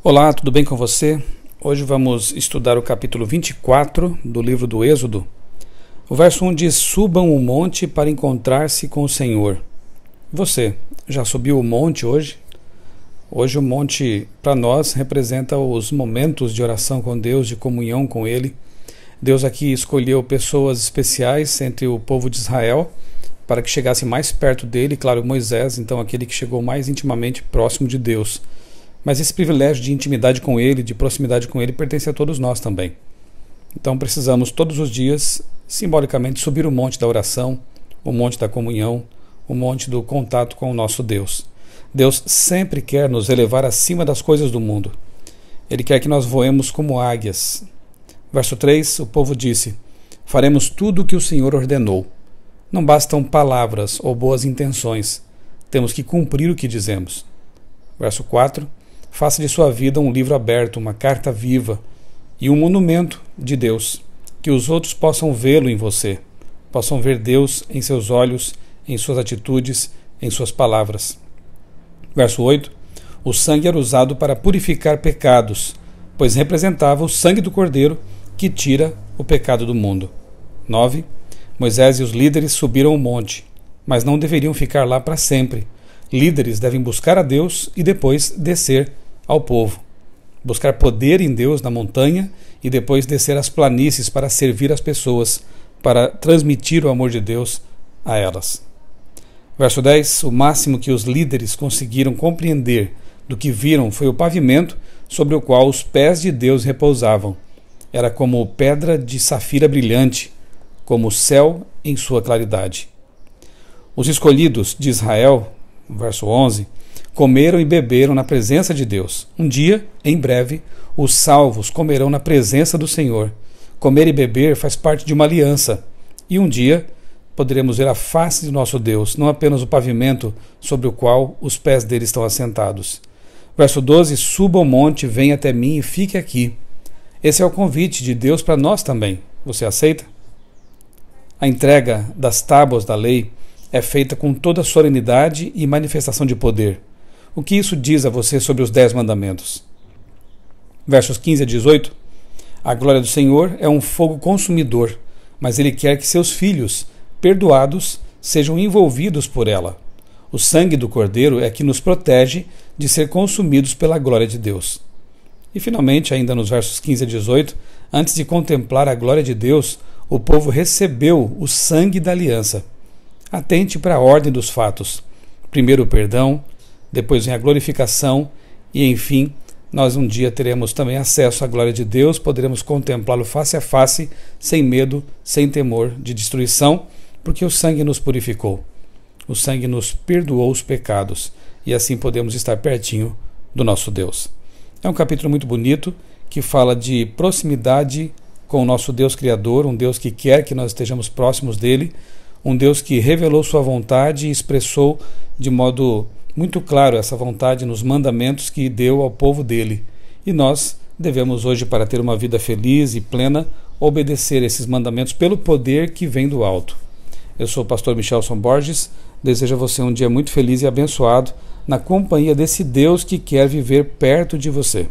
Olá, tudo bem com você? Hoje vamos estudar o capítulo 24 do livro do Êxodo. O verso 1 diz: Subam o monte para encontrar-se com o Senhor. Você já subiu o monte hoje? Hoje o monte para nós representa os momentos de oração com Deus, de comunhão com Ele. Deus aqui escolheu pessoas especiais entre o povo de Israel para que chegasse mais perto dele, claro, Moisés, então aquele que chegou mais intimamente próximo de Deus. Mas esse privilégio de intimidade com Ele, de proximidade com Ele, pertence a todos nós também. Então precisamos todos os dias, simbolicamente, subir o monte da oração, o monte da comunhão, o monte do contato com o nosso Deus. Deus sempre quer nos elevar acima das coisas do mundo. Ele quer que nós voemos como águias. Verso 3: O povo disse: Faremos tudo o que o Senhor ordenou. Não bastam palavras ou boas intenções, temos que cumprir o que dizemos. Verso 4: Faça de sua vida um livro aberto, uma carta viva e um monumento de Deus, que os outros possam vê-lo em você, possam ver Deus em seus olhos, em suas atitudes, em suas palavras. Verso 8: O sangue era usado para purificar pecados, pois representava o sangue do Cordeiro que tira o pecado do mundo. 9. Moisés e os líderes subiram o monte, mas não deveriam ficar lá para sempre. Líderes devem buscar a Deus e depois descer ao povo, buscar poder em Deus na montanha e depois descer às planícies para servir as pessoas, para transmitir o amor de Deus a elas. Verso 10: O máximo que os líderes conseguiram compreender do que viram foi o pavimento sobre o qual os pés de Deus repousavam. Era como pedra de safira brilhante, como o céu em sua claridade. Os escolhidos de Israel, verso 11, comeram e beberam na presença de Deus. Um dia, em breve, os salvos comerão na presença do Senhor. Comer e beber faz parte de uma aliança. E um dia poderemos ver a face de nosso Deus, não apenas o pavimento sobre o qual os pés dele estão assentados. Verso 12: Suba o monte, venha até mim e fique aqui. Esse é o convite de Deus para nós também. Você aceita? A entrega das tábuas da lei é feita com toda solenidade e manifestação de poder. O que isso diz a você sobre os dez mandamentos? Versos 15 a 18. A glória do Senhor é um fogo consumidor, mas ele quer que seus filhos, perdoados, sejam envolvidos por ela. O sangue do Cordeiro é que nos protege de ser consumidos pela glória de Deus. E finalmente, ainda nos versos 15 a 18, antes de contemplar a glória de Deus, o povo recebeu o sangue da aliança. Atente para a ordem dos fatos: primeiro o perdão, depois vem a glorificação e, enfim, nós um dia teremos também acesso à glória de Deus, poderemos contemplá-lo face a face, sem medo, sem temor de destruição, porque o sangue nos purificou, o sangue nos perdoou os pecados e assim podemos estar pertinho do nosso Deus. É um capítulo muito bonito que fala de proximidade com o nosso Deus Criador, um Deus que quer que nós estejamos próximos dele, um Deus que revelou sua vontade e expressou de modo muito claro essa vontade nos mandamentos que deu ao povo dele. E nós devemos hoje, para ter uma vida feliz e plena, obedecer esses mandamentos pelo poder que vem do alto. Eu sou o pastor Michelson Borges, desejo a você um dia muito feliz e abençoado na companhia desse Deus que quer viver perto de você.